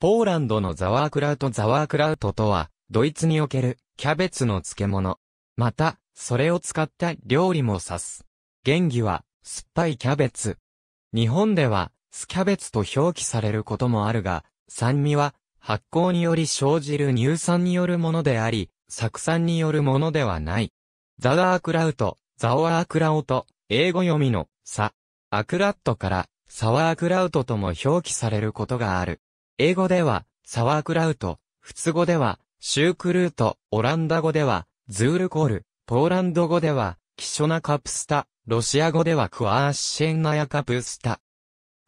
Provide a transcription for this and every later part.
ポーランドのザワークラウトザワークラウトとは、ドイツにおけるキャベツの漬物。また、それを使った料理も指す。原義は、酸っぱいキャベツ。日本では、スキャベツと表記されることもあるが、酸味は、発酵により生じる乳酸によるものであり、酢酸によるものではない。ザワークラウト、ザワークラウト、英語読みの、サ、アクラットから、サワークラウトとも表記されることがある。英語では、サワークラウト、仏語では、シュークルート、オランダ語では、ズールコール、ポーランド語では、キショナカプスタ、ロシア語ではクワーシェンナヤカプスタ。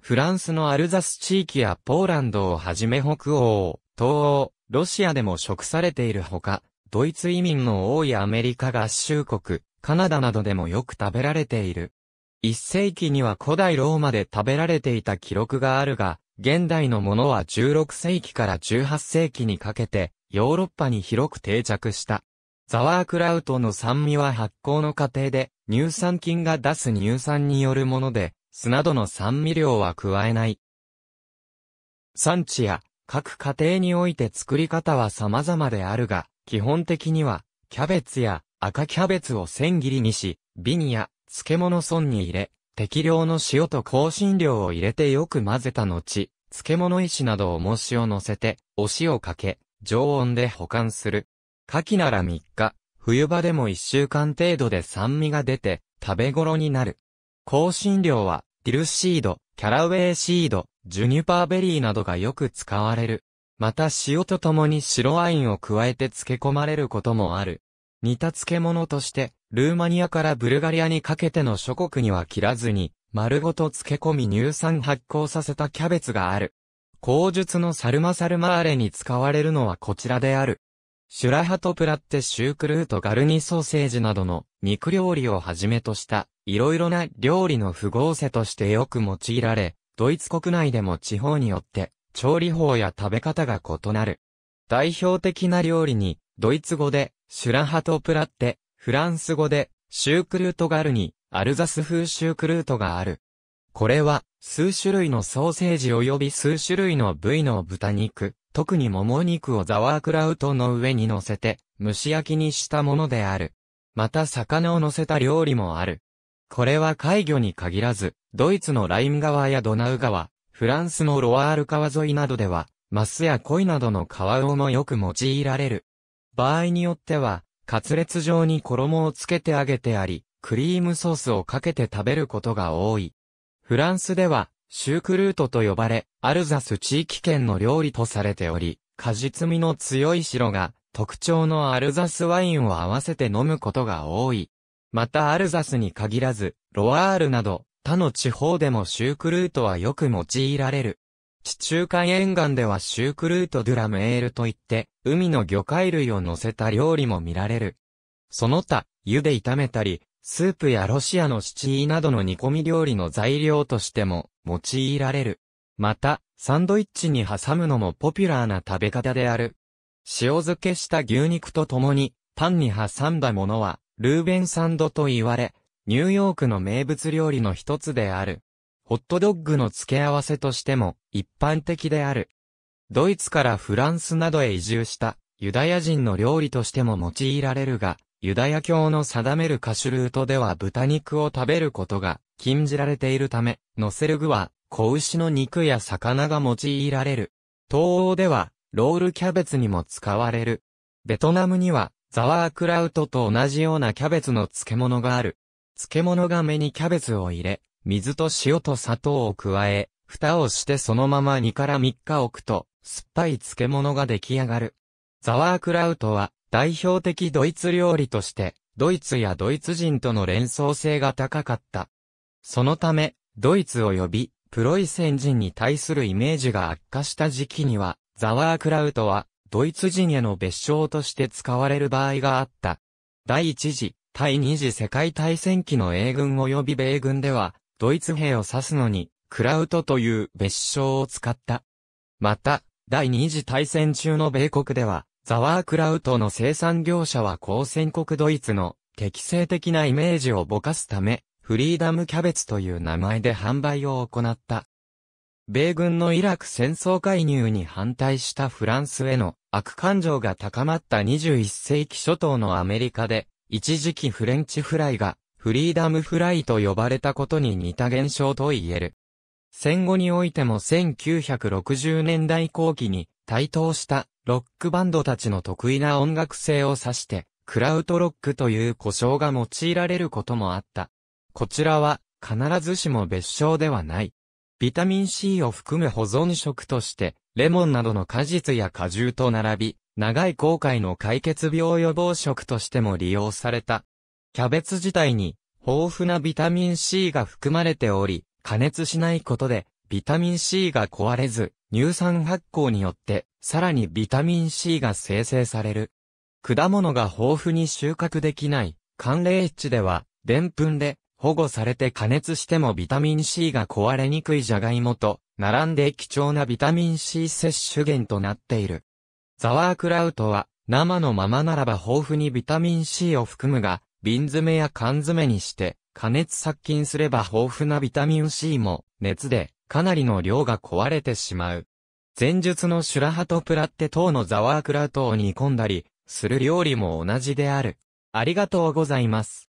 フランスのアルザス地域やポーランドをはじめ北欧、東欧、ロシアでも食されているほか、ドイツ移民の多いアメリカ合衆国、カナダなどでもよく食べられている。一世紀には古代ローマで食べられていた記録があるが、現代のものは16世紀から18世紀にかけて、ヨーロッパに広く定着した。ザワークラウトの酸味は発酵の過程で、乳酸菌が出す乳酸によるもので、砂などの酸味量は加えない。産地や各家庭において作り方は様々であるが、基本的には、キャベツや赤キャベツを千切りにし、ビニや漬物損に入れ、適量の塩と香辛料を入れてよく混ぜた後、漬物石などをもしを乗せて、お塩かけ、常温で保管する。牡蠣なら3日、冬場でも1週間程度で酸味が出て、食べ頃になる。香辛料は、ディルシード、キャラウェイシード、ジュニパーベリーなどがよく使われる。また塩と共に白ワインを加えて漬け込まれることもある。似た漬物として、ルーマニアからブルガリアにかけての諸国には切らずに、丸ごと漬け込み乳酸発酵させたキャベツがある。口述のサルマサルマーレに使われるのはこちらである。シュラハトプラってシュークルートガルニソーセージなどの肉料理をはじめとしたいろいろな料理の符号成としてよく用いられ、ドイツ国内でも地方によって調理法や食べ方が異なる。代表的な料理にドイツ語でシュラハトプラってフランス語で、シュークルートガルに、アルザス風シュークルートがある。これは、数種類のソーセージ及び数種類の部位の豚肉、特にもも肉をザワークラウトの上に乗せて、蒸し焼きにしたものである。また魚を乗せた料理もある。これは海魚に限らず、ドイツのライン川やドナウ川、フランスのロワール川沿いなどでは、マスやコイなどの川魚もよく用いられる。場合によっては、カツレツ状に衣をつけて揚げてあり、クリームソースをかけて食べることが多い。フランスでは、シュークルートと呼ばれ、アルザス地域圏の料理とされており、果実味の強い白が、特徴のアルザスワインを合わせて飲むことが多い。またアルザスに限らず、ロワールなど、他の地方でもシュークルートはよく用いられる。地中海沿岸ではシュークルート・ドゥラム・エールといって、海の魚介類を乗せた料理も見られる。その他、湯で炒めたり、スープやロシアのシチーなどの煮込み料理の材料としても用いられる。また、サンドイッチに挟むのもポピュラーな食べ方である。塩漬けした牛肉と共に、パンに挟んだものは、ルーベンサンドと言われ、ニューヨークの名物料理の一つである。ホットドッグの付け合わせとしても一般的である。ドイツからフランスなどへ移住したユダヤ人の料理としても用いられるが、ユダヤ教の定めるカシュルートでは豚肉を食べることが禁じられているため、乗せる具は子牛の肉や魚が用いられる。東欧ではロールキャベツにも使われる。ベトナムにはザワークラウトと同じようなキャベツの漬物がある。漬物が目にキャベツを入れ、水と塩と砂糖を加え、蓋をしてそのまま2から3日置くと、酸っぱい漬物が出来上がる。ザワークラウトは、代表的ドイツ料理として、ドイツやドイツ人との連想性が高かった。そのため、ドイツ及び、プロイセン人に対するイメージが悪化した時期には、ザワークラウトは、ドイツ人への別称として使われる場合があった。第一次、第二次世界大戦期の英軍及び米軍では、ドイツ兵を指すのに、クラウトという別称を使った。また、第二次大戦中の米国では、ザワークラウトの生産業者は高戦国ドイツの適正的なイメージをぼかすため、フリーダムキャベツという名前で販売を行った。米軍のイラク戦争介入に反対したフランスへの悪感情が高まった21世紀初頭のアメリカで、一時期フレンチフライがフリーダムフライと呼ばれたことに似た現象と言える。戦後においても1960年代後期に台頭したロックバンドたちの得意な音楽性を指して、クラウトロックという呼称が用いられることもあった。こちらは必ずしも別称ではない。ビタミン C を含む保存食として、レモンなどの果実や果汁と並び、長い後悔の解決病予防食としても利用された。キャベツ自体に豊富なビタミン C が含まれており、加熱しないことでビタミン C が壊れず、乳酸発酵によってさらにビタミン C が生成される。果物が豊富に収穫できない寒冷地では、でんぷんで保護されて加熱してもビタミン C が壊れにくいジャガイモと、並んで貴重なビタミン C 摂取源となっている。ザワークラウトは、生のままならば豊富にビタミン C を含むが、瓶詰や缶詰にして、加熱殺菌すれば豊富なビタミン C も、熱で、かなりの量が壊れてしまう。前述のシュラハトプラッテ等のザワークラウトを煮込んだり、する料理も同じである。ありがとうございます。